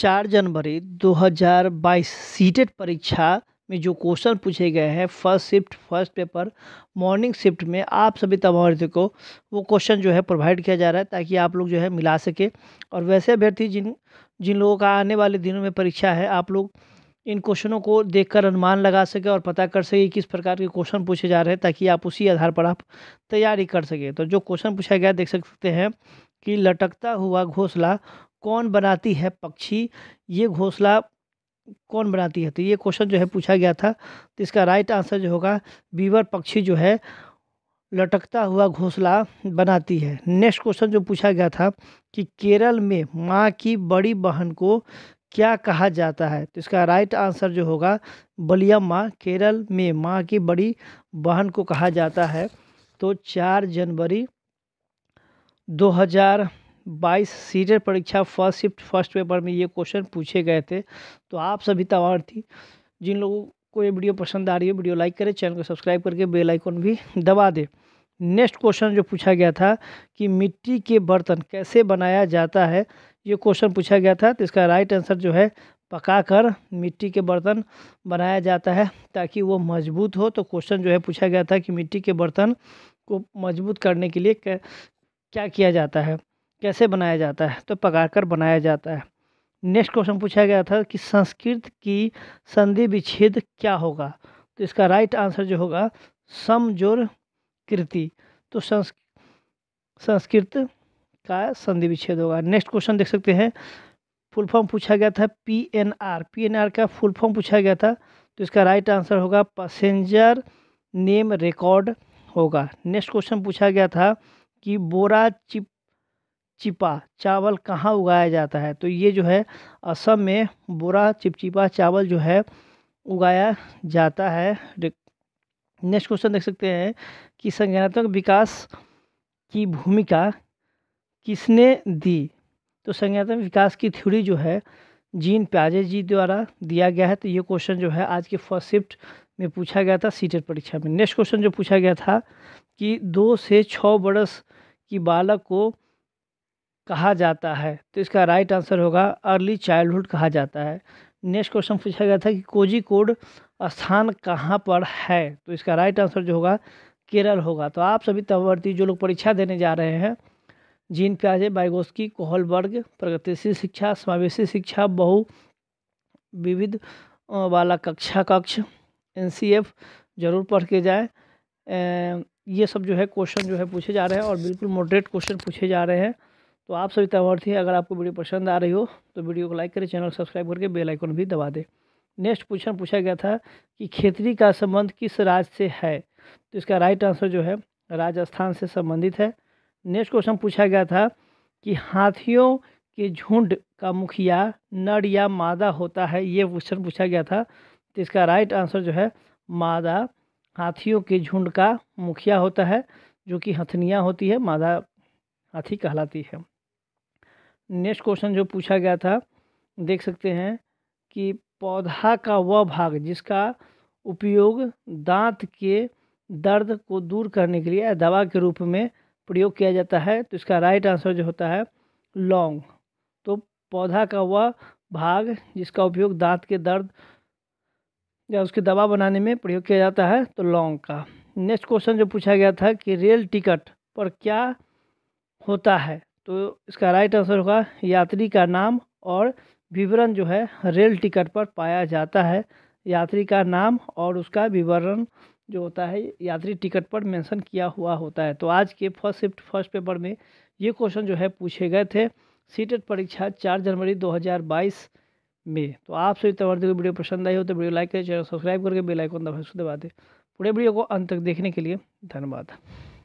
चार जनवरी 2022 सीटेट परीक्षा में जो क्वेश्चन पूछे गए हैं first shift first paper morning shift में आप सभी तमाम को वो क्वेश्चन जो है प्रोवाइड किया जा रहा है ताकि आप लोग जो है मिला सके और वैसे अभ्यर्थी जिन जिन लोगों का आने वाले दिनों में परीक्षा है आप लोग इन क्वेश्चनों को देखकर अनुमान लगा सके और पता कर सके किस प्रकार के क्वेश्चन पूछे जा रहे हैं ताकि आप उसी आधार पर आप तैयारी कर सकें तो जो क्वेश्चन पूछा गया देख सकते हैं कि लटकता हुआ घोसला कौन बनाती है पक्षी ये घोंसला कौन बनाती है तो ये क्वेश्चन जो है पूछा गया था तो इसका राइट आंसर जो होगा बीवर पक्षी जो है लटकता हुआ घोंसला बनाती है नेक्स्ट क्वेश्चन जो पूछा गया था कि केरल में माँ की बड़ी बहन को क्या कहा जाता है तो इसका राइट आंसर जो होगा बलिया माँ केरल में माँ की बड़ी बहन को कहा जाता है तो चार जनवरी दो हज़ार बाईस सीटर परीक्षा फर्स्ट शिफ्ट फर्स्ट पेपर में ये क्वेश्चन पूछे गए थे तो आप सभी तवार थी जिन लोगों को ये वीडियो पसंद आ रही है वीडियो लाइक करें चैनल को सब्सक्राइब करके बेल आइकन भी दबा दें नेक्स्ट क्वेश्चन जो पूछा गया था कि मिट्टी के बर्तन कैसे बनाया जाता है ये क्वेश्चन पूछा गया था तो इसका राइट आंसर जो है पकाकर मिट्टी के बर्तन बनाया जाता है ताकि वो मजबूत हो तो क्वेश्चन जो है पूछा गया था कि मिट्टी के बर्तन को मजबूत करने के लिए क्या किया जाता है कैसे बनाया जाता है तो पकाकर बनाया जाता है नेक्स्ट क्वेश्चन पूछा गया था कि संस्कृत की संधि विच्छेद क्या होगा तो इसका राइट आंसर जो होगा समजोर कृति तो संस्कृत का संधि विच्छेद होगा नेक्स्ट क्वेश्चन देख सकते हैं फुल फॉर्म पूछा गया था P N R P N R का फुल फॉर्म पूछा गया था तो इसका राइट आंसर होगा पैसेंजर नेम रिकॉर्ड होगा नेक्स्ट क्वेश्चन पूछा गया था कि बोरा चिप चिपचिपा चावल कहाँ उगाया जाता है तो ये जो है असम में बुरा चिपचिपा चावल जो है उगाया जाता है नेक्स्ट क्वेश्चन देख सकते हैं कि संज्ञानात्मक विकास की भूमिका किसने दी तो संज्ञानात्मक विकास की थ्योरी जो है जीन प्याजे जी द्वारा दिया गया है तो ये क्वेश्चन जो है आज के फर्स्ट शिफ्ट में पूछा गया था सीटेट e परीक्षा में नेक्स्ट क्वेश्चन जो पूछा गया था कि दो से छः बरस की बालक को कहा जाता है तो इसका राइट आंसर होगा अर्ली चाइल्डहुड कहा जाता है नेक्स्ट क्वेश्चन पूछा गया था कि कोजी कोड स्थान कहाँ पर है तो इसका राइट आंसर जो होगा केरल होगा तो आप सभी तवर्ती जो लोग परीक्षा देने जा रहे हैं जीन प्याजे बाइगोस्की कोहलबर्ग प्रगतिशील शिक्षा समावेशी शिक्षा बहु विविध वाला कक्षा कक्ष एन जरूर पढ़ के जाए ये सब जो है क्वेश्चन जो है पूछे जा रहे हैं और बिल्कुल मॉडरेट क्वेश्चन पूछे जा रहे हैं तो आप सभी तैयार थी अगर आपको वीडियो पसंद आ रही हो तो वीडियो को लाइक करें चैनल सब्सक्राइब करके बेल आइकन भी दबा दें नेक्स्ट क्वेश्चन पूछा गया था कि खेतरी का संबंध किस राज्य से है तो इसका राइट आंसर जो है राजस्थान से संबंधित है नेक्स्ट क्वेश्चन पूछा गया था कि हाथियों के झुंड का मुखिया नर या मादा होता है ये क्वेश्चन पूछा गया था तो इसका राइट आंसर जो है मादा हाथियों के झुंड का मुखिया होता है जो कि हथनिया होती है मादा हाथी कहलाती है नेक्स्ट क्वेश्चन जो पूछा गया था देख सकते हैं कि पौधा का वह भाग जिसका उपयोग दांत के दर्द को दूर करने के लिए दवा के रूप में प्रयोग किया जाता है तो इसका राइट आंसर जो होता है लौंग तो पौधा का वह भाग जिसका उपयोग दांत के दर्द या उसकी दवा बनाने में प्रयोग किया जाता है तो लौंग का नेक्स्ट क्वेश्चन जो पूछा गया था कि रेल टिकट पर क्या होता है तो इसका राइट आंसर होगा यात्री का नाम और विवरण जो है रेल टिकट पर पाया जाता है यात्री का नाम और उसका विवरण जो होता है यात्री टिकट पर मेंशन किया हुआ होता है तो आज के फर्स्ट शिफ्ट फर्स्ट पेपर में ये क्वेश्चन जो है पूछे गए थे सीटेट परीक्षा चार जनवरी 2022 में तो आप सभी तुम्हारे को वीडियो पसंद आई हो तो वीडियो लाइक करें चैनल सब्सक्राइब करके बेलाइकन आइकन दबा दबा दें पूरे वीडियो को अंत तक देखने के लिए धन्यवाद